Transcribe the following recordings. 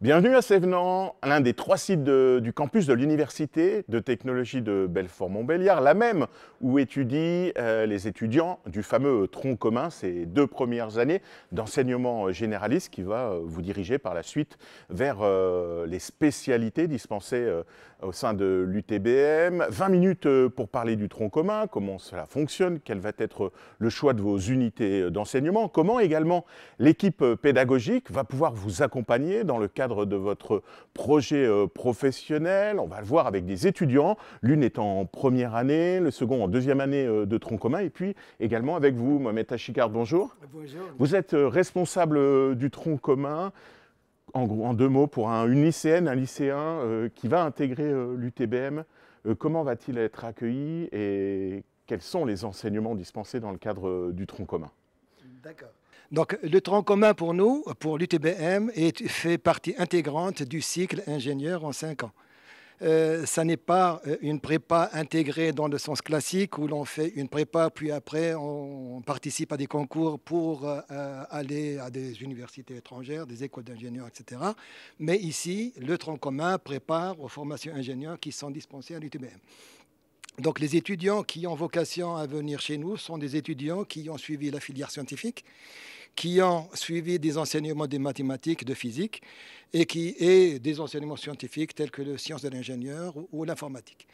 Bienvenue à Sévenant, l'un des trois sites du campus de l'Université de technologie de Belfort-Montbéliard, la même où étudient euh, les étudiants du fameux tronc commun, ces deux premières années d'enseignement généraliste qui va euh, vous diriger par la suite vers euh, les spécialités dispensées au sein de l'UTBM. 20 minutes pour parler du tronc commun, comment cela fonctionne, quel va être le choix de vos unités d'enseignement, comment également l'équipe pédagogique va pouvoir vous accompagner dans le cadre de votre projet euh, professionnel. On va le voir avec des étudiants, l'une est en première année, le second en deuxième année euh, de tronc commun, et puis également avec vous, Mohamed Tachikard, bonjour. Bonjour. Vous êtes euh, responsable du tronc commun. En, deux mots, pour un, une lycéenne, un lycéen qui va intégrer l'UTBM, comment va-t-il être accueilli et quels sont les enseignements dispensés dans le cadre du tronc commun D'accord. Donc, le tronc commun pour nous, pour l'UTBM, fait partie intégrante du cycle ingénieur en 5 ans. Euh, ça n'est pas euh, une prépa intégrée dans le sens classique où l'on fait une prépa puis après on participe à des concours pour euh, aller à des universités étrangères, des écoles d'ingénieurs, etc. Mais ici, le tronc commun prépare aux formations ingénieurs qui sont dispensées à l'UTBM. Donc les étudiants qui ont vocation à venir chez nous sont des étudiants qui ont suivi la filière scientifique qui ont suivi des enseignements de mathématiques, de physique, et, qui, aient des enseignements scientifiques tels que les sciences de l'ingénieur ou, l'informatique.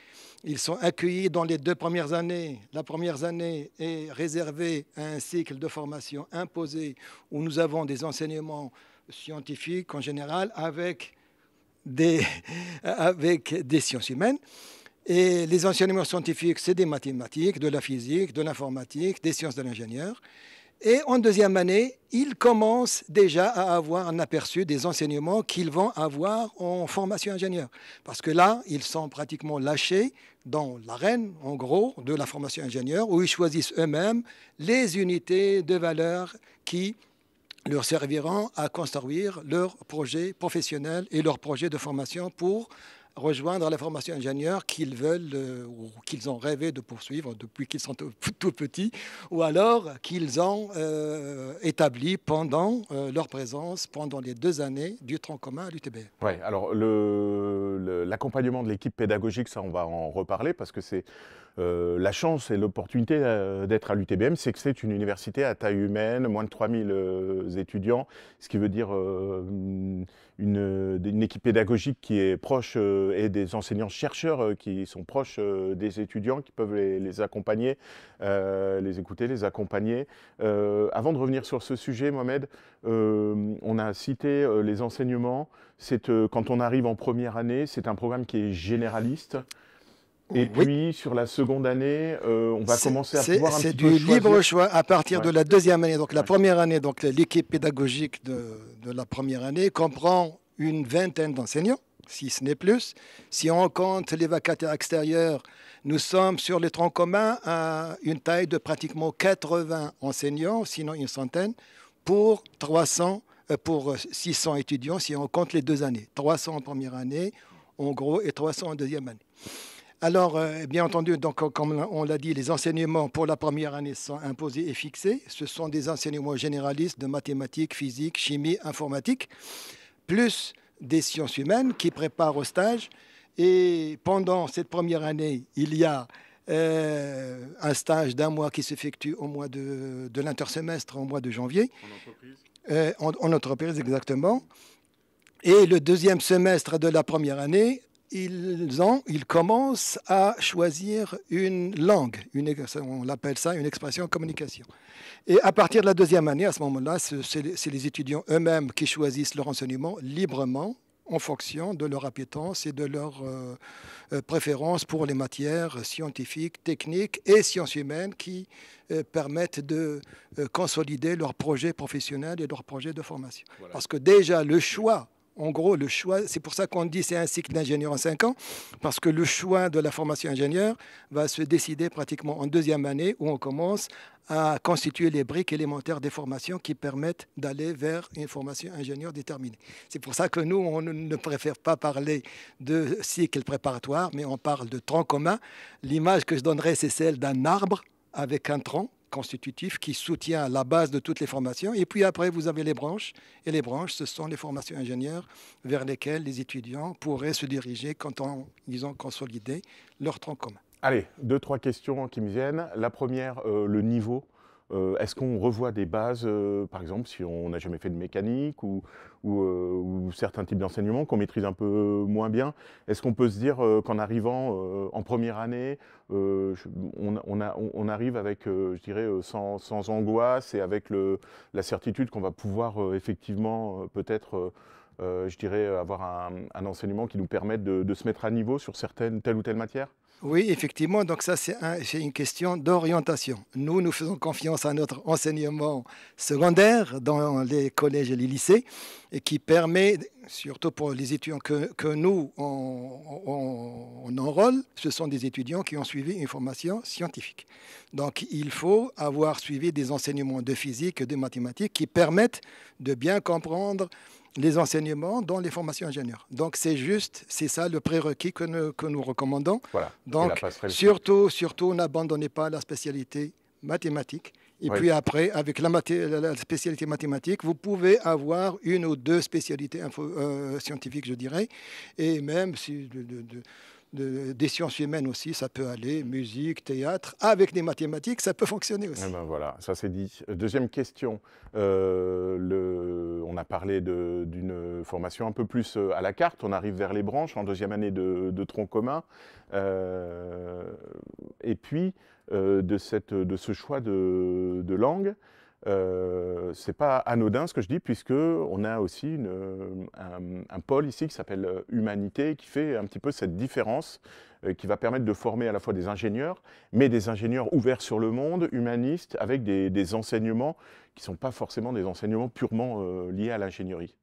Ils sont accueillis dans les deux premières années. La première année est réservée à un cycle de formation imposé où nous avons des enseignements scientifiques en général avec des, avec des sciences humaines. Et les enseignements scientifiques, c'est des mathématiques, de la physique, de l'informatique, des sciences de l'ingénieur. Et en deuxième année, ils commencent déjà à avoir un aperçu des enseignements qu'ils vont avoir en formation ingénieur. Parce que là, ils sont pratiquement lâchés dans l'arène, en gros, de la formation ingénieur, où ils choisissent eux-mêmes les unités de valeur qui leur serviront à construire leur projet professionnel et leur projet de formation pour rejoindre la formation ingénieur qu'ils veulent euh, ou qu'ils ont rêvé de poursuivre depuis qu'ils sont tout, petits, ou alors qu'ils ont euh, établi pendant euh, leur présence, pendant les deux années du tronc commun à l'UTB. Oui, alors l'accompagnement le, de l'équipe pédagogique, ça on va en reparler parce que c'est euh, la chance et l'opportunité euh, d'être à l'UTBM, c'est que c'est une université à taille humaine, moins de 3000 euh, étudiants, ce qui veut dire une, équipe pédagogique qui est proche et des enseignants-chercheurs qui sont proches des étudiants, qui peuvent les, les accompagner, les écouter, les accompagner. avant de revenir sur ce sujet, Mohamed, on a cité les enseignements. quand on arrive en première année, c'est un programme qui est généraliste. Et puis sur la seconde année, euh, on va commencer à pouvoir un petit peu C'est du libre choix à partir de la deuxième année. Donc la première année, donc l'équipe pédagogique de, de, la première année comprend une vingtaine d'enseignants, si ce n'est plus. Si on compte les vacataires extérieurs, nous sommes sur les troncs communs à une taille de pratiquement 80 enseignants, sinon une centaine, pour 300 euh, pour 600 euh, étudiants si on compte les deux années. 300 en première année, en gros, et 300 en deuxième année. Alors, euh, bien entendu, donc, euh, comme on l'a dit, les enseignements pour la première année sont imposés et fixés. Ce sont des enseignements généralistes de mathématiques, physique, chimie, informatique, plus des sciences humaines qui préparent au stage. Et pendant cette première année, il y a euh, un stage d'un mois qui s'effectue au mois de, l'intersemestre, au mois de janvier. En entreprise en entreprise, exactement. Et le deuxième semestre de la première année, ils, ont, ils commencent à choisir une langue, une, on l'appelle ça une expression communication. Et à partir de la deuxième année, à ce moment-là, c'est les, étudiants eux-mêmes qui choisissent leur enseignement librement en fonction de leur appétence et de leur euh, euh, préférence pour les matières scientifiques, techniques et sciences humaines qui euh, permettent de consolider leur projet professionnel et leur projet de formation. Parce que déjà, le choix en gros, le choix, c'est pour ça qu'on dit c'est un cycle d'ingénieur en cinq ans, parce que le choix de la formation ingénieur va se décider pratiquement en deuxième année où on commence à constituer les briques élémentaires des formations qui permettent d'aller vers une formation ingénieur déterminée. C'est pour ça que nous, on ne préfère pas parler de cycle préparatoire, mais on parle de tronc commun. L'image que je donnerais, c'est celle d'un arbre avec un tronc constitutif qui soutient la base de toutes les formations. Et puis après, vous avez les branches. Et les branches, ce sont les formations ingénieurs vers lesquelles les étudiants pourraient se diriger quand on, ils ont consolidé leur tronc commun. Allez, deux, trois questions qui me viennent. La première, euh, le niveau euh, est-ce qu'on revoit des bases, euh, par exemple, si on n'a jamais fait de mécanique ou, euh, certains types d'enseignement qu'on maîtrise un peu moins bien Est-ce qu'on peut se dire qu'en arrivant en première année, on, arrive avec, je dirais, sans, angoisse et avec la certitude qu'on va pouvoir effectivement peut-être... je dirais avoir un, enseignement qui nous permette de, de se mettre à niveau sur certaines, telle ou telle matière oui, effectivement. Donc ça, c'est une question d'orientation. Nous, nous faisons confiance à notre enseignement secondaire dans les collèges et les lycées, et qui permet, surtout pour les étudiants que, nous, on, on, on, enrôle, ce sont des étudiants qui ont suivi une formation scientifique. Donc il faut avoir suivi des enseignements de physique et de mathématiques qui permettent de bien comprendre les enseignements dans les formations ingénieurs. Donc c'est juste, c'est ça le prérequis que nous, que nous recommandons. Voilà. Donc surtout, surtout, n'abandonnez pas la spécialité mathématique. Et puis après, avec la, spécialité mathématique, vous pouvez avoir une ou deux spécialités info euh, scientifiques, je dirais, et même si des sciences humaines aussi, ça peut aller, musique, théâtre, avec des mathématiques, ça peut fonctionner aussi. Eh ben voilà, ça c'est dit. Deuxième question, euh, le, on a parlé d'une formation un peu plus euh, à la carte, on arrive vers les branches en deuxième année de, de tronc commun, euh, et puis de, cette, de ce choix de, de langue ce euh, c'est pas anodin ce que je dis, puisque on a aussi euh, un, pôle ici qui s'appelle euh, Humanité, qui fait un petit peu cette différence, qui va permettre de former à la fois des ingénieurs, mais des ingénieurs ouverts sur le monde, humanistes, avec des, enseignements qui ne sont pas forcément des enseignements purement liés à l'ingénierie.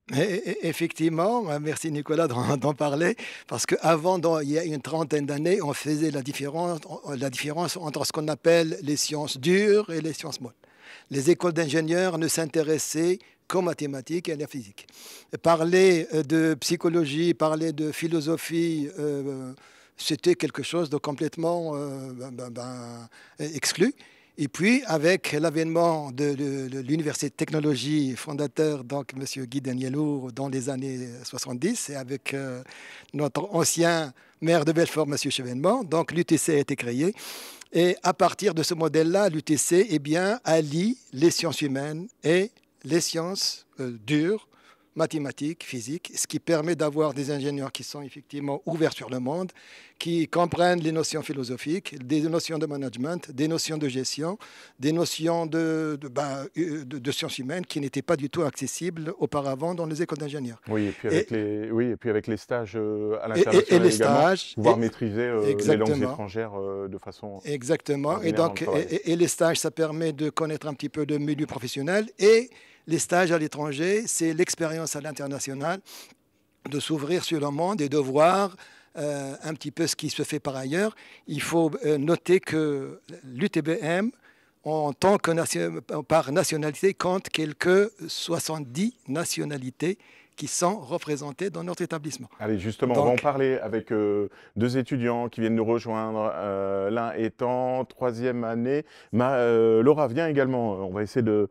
Effectivement, hein, merci Nicolas d'en parler, parce qu'avant, il y a une trentaine d'années, on faisait la différence, la différence entre ce qu'on appelle les sciences dures et les sciences molles les écoles d'ingénieurs ne s'intéressaient qu'aux mathématiques et à la physique. Parler euh, de psychologie, parler de philosophie, euh, c'était quelque chose de complètement euh, ben, ben, ben, exclu. Et puis, avec l'avènement de, l'Université de technologie, fondateur, donc M. Guy Danielou, dans les années 70, et avec notre ancien maire de Belfort, M. Chevènement, donc l'UTC a été créé. Et à partir de ce modèle-là, l'UTC eh allie les sciences humaines et les sciences euh, dures, mathématiques, physique, ce qui permet d'avoir des ingénieurs qui sont effectivement ouverts sur le monde, qui comprennent les notions philosophiques, des notions de management, des notions de gestion, des notions de, ben, euh, sciences humaines qui n'étaient pas du tout accessibles auparavant dans les écoles d'ingénieurs. Oui, et puis avec, les, stages euh, à l'international et, et, les stages, pouvoir maîtriser euh, les langues étrangères de façon... Exactement, et donc et les stages, ça permet de connaître un petit peu de milieu professionnel et les stages à l'étranger, c'est l'expérience à l'international, de s'ouvrir sur le monde et de voir euh, un petit peu ce qui se fait par ailleurs. Il faut euh, noter que l'UTBM, en tant que par nationalité, compte quelques 70 nationalités qui sont représentées dans notre établissement. Allez, justement, on va en parler avec euh, deux étudiants qui viennent nous rejoindre, l'un étant troisième année. Laura vient également, on va essayer de,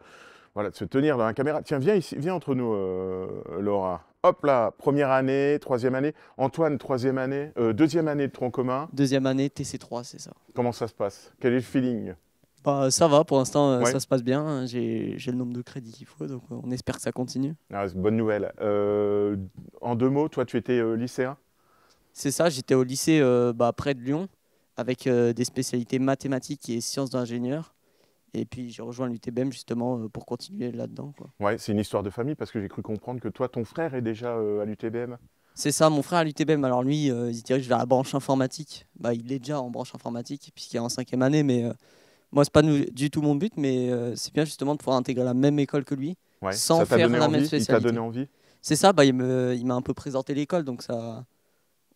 voilà, de se tenir dans la caméra. Tiens, viens ici, entre nous, euh, Laura. Hop là, première année, troisième année. Antoine, troisième année, euh, deuxième année de tronc commun. Deuxième année, TC3, c'est ça. Comment ça se passe Quel est le feeling bah, ça va, pour l'instant, euh, ça se passe bien. J'ai le nombre de crédits qu'il faut, donc on espère que ça continue. Ah, bonne nouvelle. en deux mots, toi, tu étais lycéen C'est ça, j'étais au lycée bah, près de Lyon, avec des spécialités mathématiques et sciences d'ingénieur. Et puis j'ai rejoint l'UTBM justement euh, pour continuer là-dedans. Ouais, c'est une histoire de famille parce que j'ai cru comprendre que toi, ton frère est déjà euh, à l'UTBM. C'est ça, mon frère à l'UTBM. Alors lui, euh, il dirige vers la branche informatique. Bah, il est déjà en branche informatique puisqu'il est en cinquième année. Mais moi, c'est pas du tout mon but, mais c'est bien justement de pouvoir intégrer la même école que lui sans faire la même spécialité. donné envie C'est ça, bah, il m'a un peu présenté l'école, donc ça,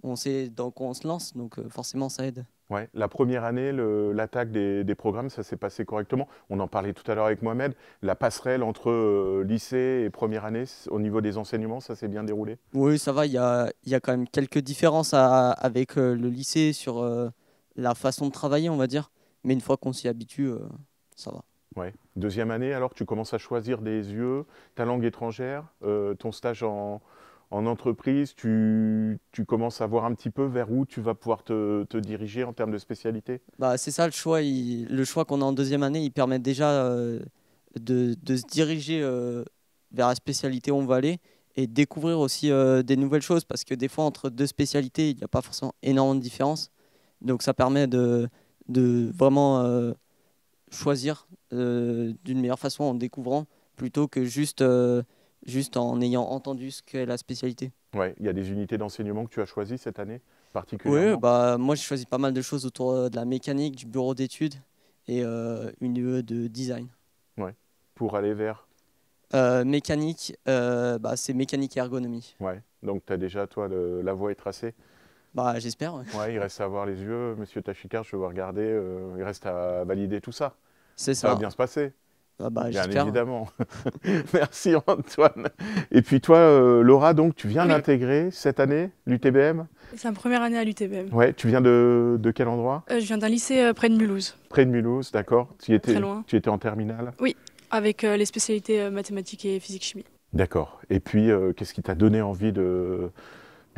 on sait dans quoi on se lance, donc forcément ça aide. Ouais, la première année, l'attaque des, programmes, ça s'est passé correctement. On en parlait tout à l'heure avec Mohamed. La passerelle entre euh, lycée et première année, au niveau des enseignements, ça s'est bien déroulé Oui, ça va. Il y a, quand même quelques différences avec euh, le lycée sur euh, la façon de travailler, on va dire. Mais une fois qu'on s'y habitue, ça va. Ouais. Deuxième année, alors tu commences à choisir des yeux, ta langue étrangère, ton stage en, en entreprise, tu, commences à voir un petit peu vers où tu vas pouvoir te, diriger en termes de spécialité bah, C'est ça, le choix, le choix qu'on a en deuxième année, il permet déjà euh, de, se diriger euh, vers la spécialité où on va aller et découvrir aussi euh, des nouvelles choses parce que des fois, entre deux spécialités, il n'y a pas forcément énormément de différence. Donc ça permet de, de vraiment choisir d'une meilleure façon en découvrant plutôt que juste juste en ayant entendu ce qu'est la spécialité. Ouais, il y a des unités d'enseignement que tu as choisies cette année particulièrement. Oui, bah moi j'ai choisi pas mal de choses autour euh, de la mécanique, du bureau d'études et euh, une UE e de design. Ouais. Pour aller vers euh, mécanique, bah, c'est mécanique et ergonomie. Ouais. Donc tu as déjà toi la voie est tracée. Bah j'espère. Ouais. il reste à voir les yeux, Monsieur Tachikar je vais regarder. il reste à valider tout ça. C'est ça. Ça va bien se passer. Ah bah, Bien évidemment. Merci Antoine. Et puis toi, euh, Laura, donc tu viens d'intégrer cette année l'UTBM C'est ma première année à l'UTBM. Ouais, tu viens de, quel endroit euh, Je viens d'un lycée euh, près de Mulhouse. Près de Mulhouse, d'accord. Tu, étais, tu étais en terminale Oui, avec les spécialités mathématiques et physique-chimie. D'accord. Et puis, qu'est-ce qui t'a donné envie de,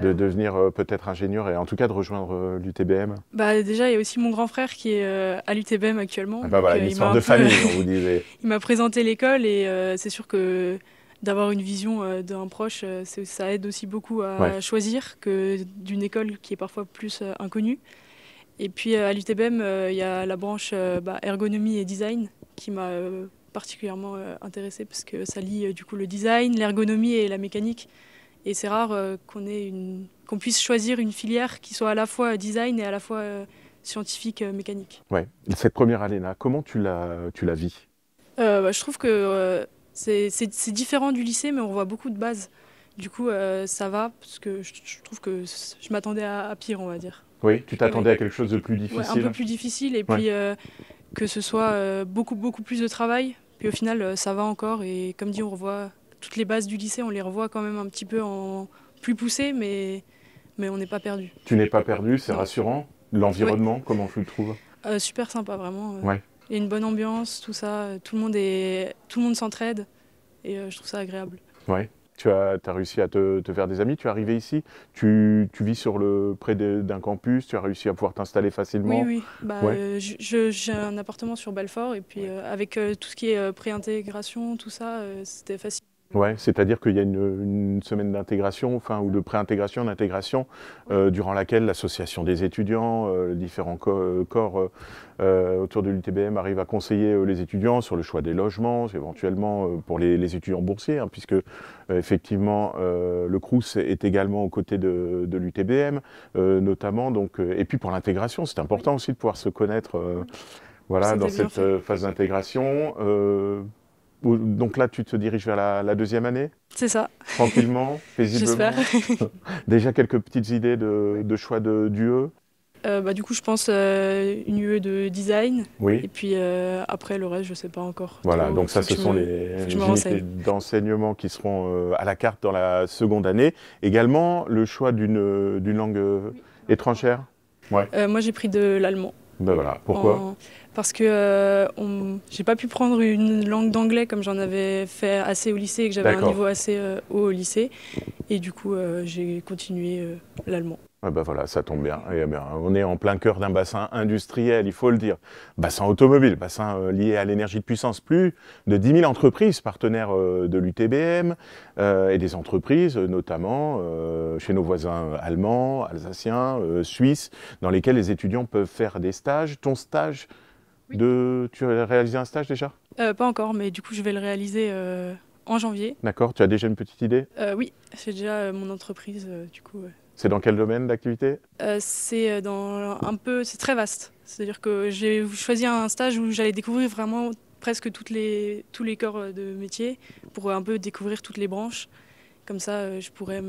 de devenir euh, peut-être ingénieur et en tout cas de rejoindre euh, l'UTBM bah, Déjà, il y a aussi mon grand frère qui est euh, à l'UTBM actuellement. de famille, vous il m'a présenté l'école et c'est sûr que d'avoir une vision d'un proche, ça aide aussi beaucoup à choisir que d'une école qui est parfois plus inconnue. Et puis à l'UTBM, il y a la branche bah, ergonomie et design qui m'a particulièrement intéressée parce que ça lie du coup le design, l'ergonomie et la mécanique. Et c'est rare euh, qu'on puisse choisir une filière qui soit à la fois design et à la fois euh, scientifique euh, mécanique. Ouais. cette première aléna, comment tu la, tu vis bah, Je trouve que c'est différent du lycée, mais on voit beaucoup de bases. Du coup, ça va, parce que je, trouve que je m'attendais à, pire, on va dire. Oui, tu t'attendais à quelque chose de plus difficile. un peu plus difficile, et puis que ce soit beaucoup, beaucoup plus de travail. Puis au final, ça va encore, et comme dit, on revoit toutes les bases du lycée, on les revoit quand même un petit peu en plus poussées, mais, mais on n'est pas perdu. Tu n'es pas perdu, c'est rassurant. L'environnement, comment tu le trouves euh, Super sympa, vraiment. Euh. Ouais. Il y a une bonne ambiance, tout ça. Euh, tout le monde est, tout le monde s'entraide, et je trouve ça agréable. Ouais. Tu as, as réussi à te, faire des amis, tu es arrivé ici, tu, tu vis sur le près d'un campus, tu as réussi à pouvoir t'installer facilement. Oui, oui. Bah, J'ai un appartement sur Belfort et puis avec tout ce qui est pré-intégration, tout ça, c'était facile. Ouais, c'est-à-dire qu'il y a une, semaine d'intégration, enfin ou de pré-intégration, d'intégration, euh, durant laquelle l'association des étudiants, euh, différents euh, corps autour de l'UTBM arrivent à conseiller les étudiants sur le choix des logements, éventuellement pour les, étudiants boursiers, hein, puisque effectivement le CRUS est également aux côtés de, de l'UTBM, notamment donc, et puis pour l'intégration, c'est important aussi de pouvoir se connaître, voilà, dans cette phase d'intégration donc là, tu te diriges vers la, deuxième année C'est ça. Tranquillement, paisiblement. J'espère. Déjà quelques petites idées de, choix de, d'UE euh, bah, Du coup, je pense euh, une UE de design. Oui. Et puis euh, après, le reste, je ne sais pas encore. Voilà, donc, ça, ce sont les unités d'enseignement qui seront à la carte dans la seconde année. Également, le choix d'une, langue étrangère ouais. Moi, j'ai pris de l'allemand. Ben voilà, pourquoi parce que je euh, j'ai pas pu prendre une langue d'anglais comme j'en avais fait assez au lycée et que j'avais un niveau assez euh, haut au lycée. Et du coup, euh, j'ai continué l'allemand. Ah bah voilà, ça tombe bien. Et eh bien. On est en plein cœur d'un bassin industriel, il faut le dire. Bassin automobile, bassin lié à l'énergie de puissance. Plus de 10 000 entreprises partenaires de l'UTBM et des entreprises, notamment chez nos voisins allemands, alsaciens, suisses, dans lesquelles les étudiants peuvent faire des stages. Ton stage, de... Tu as réalisé un stage déjà euh, Pas encore, mais du coup, je vais le réaliser euh, en janvier. D'accord, tu as déjà une petite idée euh, Oui, c'est déjà mon entreprise, du coup. C'est dans quel domaine d'activité C'est dans un peu, c'est très vaste. C'est-à-dire que j'ai choisi un stage où j'allais découvrir vraiment presque toutes les, tous les corps de métier pour un peu découvrir toutes les branches. Comme ça, je pourrais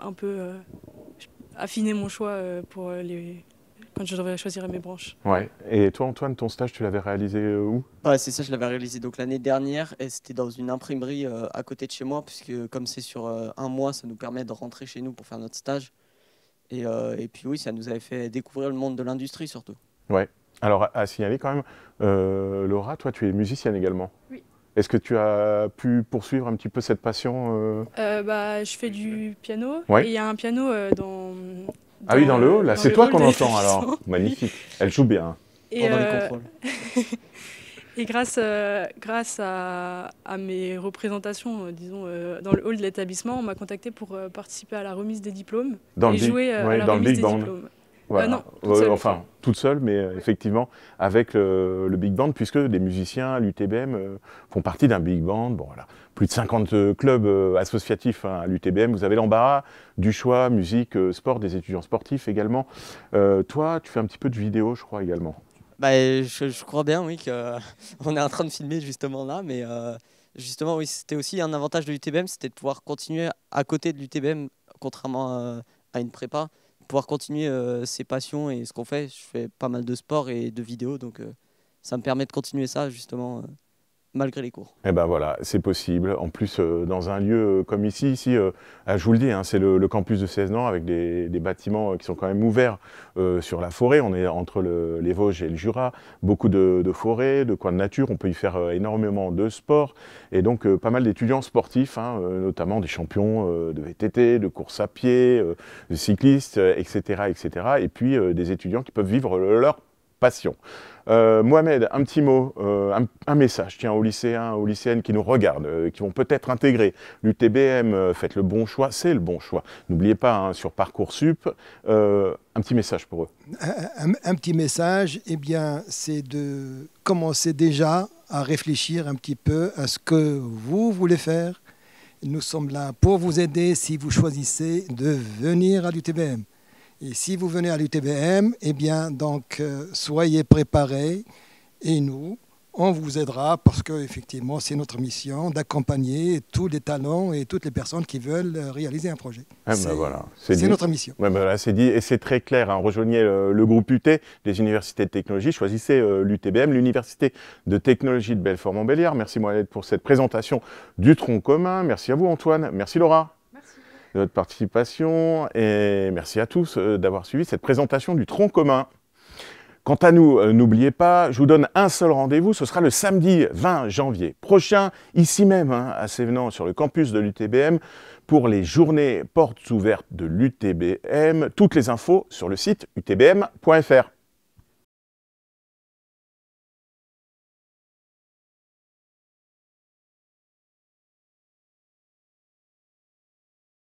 un peu affiner mon choix pour les, quand je devrais choisir mes branches. Ouais. Et toi, Antoine, ton stage, tu l'avais réalisé euh, où Ouais, c'est ça, je l'avais réalisé donc l'année dernière et c'était dans une imprimerie euh, à côté de chez moi, puisque comme c'est sur euh, un mois, ça nous permet de rentrer chez nous pour faire notre stage. Et, et puis oui, ça nous avait fait découvrir le monde de l'industrie surtout. Ouais. Alors, à signaler quand même, Laura, toi, tu es musicienne également. Oui. Est-ce que tu as pu poursuivre un petit peu cette passion bah, Je fais du piano. il y a un piano dans ah oui, dans le hall, là, c'est toi qu'on entend alors. Magnifique. Elle joue bien. Et, euh, grâce, euh, grâce à, mes représentations, euh, disons, dans le hall de l'établissement, on m'a contacté pour participer à la remise des diplômes et jouer à la remise des band. diplômes. Euh, enfin, toute seule, mais euh, effectivement avec le, big band, puisque des musiciens à l'UTBM euh, font partie d'un big band. Bon, voilà. Plus de 50 clubs associatifs hein, à l'UTBM. Vous avez l'embarras du choix, musique, sport, des étudiants sportifs également. toi, tu fais un petit peu de vidéo, je crois, également. Bah, je, crois bien, oui, qu'on est en train de filmer justement là, mais justement, oui, c'était aussi un avantage de l'UTBM, c'était de pouvoir continuer à côté de l'UTBM, contrairement à une prépa pouvoir continuer euh, ses passions et ce qu'on fait. Je fais pas mal de sport et de vidéos, donc euh, ça me permet de continuer ça justement euh malgré les cours. Eh ben voilà, c'est possible. En plus, euh, dans un lieu euh, comme ici, ici, à euh, ah, je vous le dis, hein, c'est le, campus de 16 ans avec des, bâtiments qui sont quand même ouverts sur la forêt. On est entre les Vosges et le Jura, beaucoup de, forêts, de coins de nature. On peut y faire énormément de sports et donc pas mal d'étudiants sportifs, hein, notamment des champions de VTT, de course à pied, de cyclistes, etc., etc. Et puis des étudiants qui peuvent vivre leur passion. Euh, Mohamed, un petit mot, euh, un, message, tiens, aux lycéens, aux lycéennes qui nous regardent, euh, qui vont peut-être intégrer l'UTBM, faites le bon choix, c'est le bon choix. N'oubliez pas, hein, sur Parcoursup, un petit message pour eux. Un, petit message, eh bien, c'est de commencer déjà à réfléchir un petit peu à ce que vous voulez faire. Nous sommes là pour vous aider si vous choisissez de venir à l'UTBM. Et si vous venez à l'UTBM, eh bien, donc, euh, soyez préparés et nous, on vous aidera parce que effectivement, c'est notre mission d'accompagner tous les talents et toutes les personnes qui veulent euh, réaliser un projet. Ah, ben c'est notre mission. Ben c'est dit et c'est très clair. Hein. rejoignez euh, le, groupe UT des universités de technologie. Choisissez l'UTBM, l'université de technologie de Belfort-Montbéliard. Merci Moëlle, pour cette présentation du tronc commun. Merci à vous Antoine. Merci Laura votre participation et merci à tous euh, d'avoir suivi cette présentation du tronc commun. Quant à nous, euh, n'oubliez pas, je vous donne un seul rendez-vous, ce sera le samedi 20 janvier prochain, ici même, hein, à Sévenant, sur le campus de l'UTBM, pour les journées portes ouvertes de l'UTBM. Toutes les infos sur le site utbm.fr.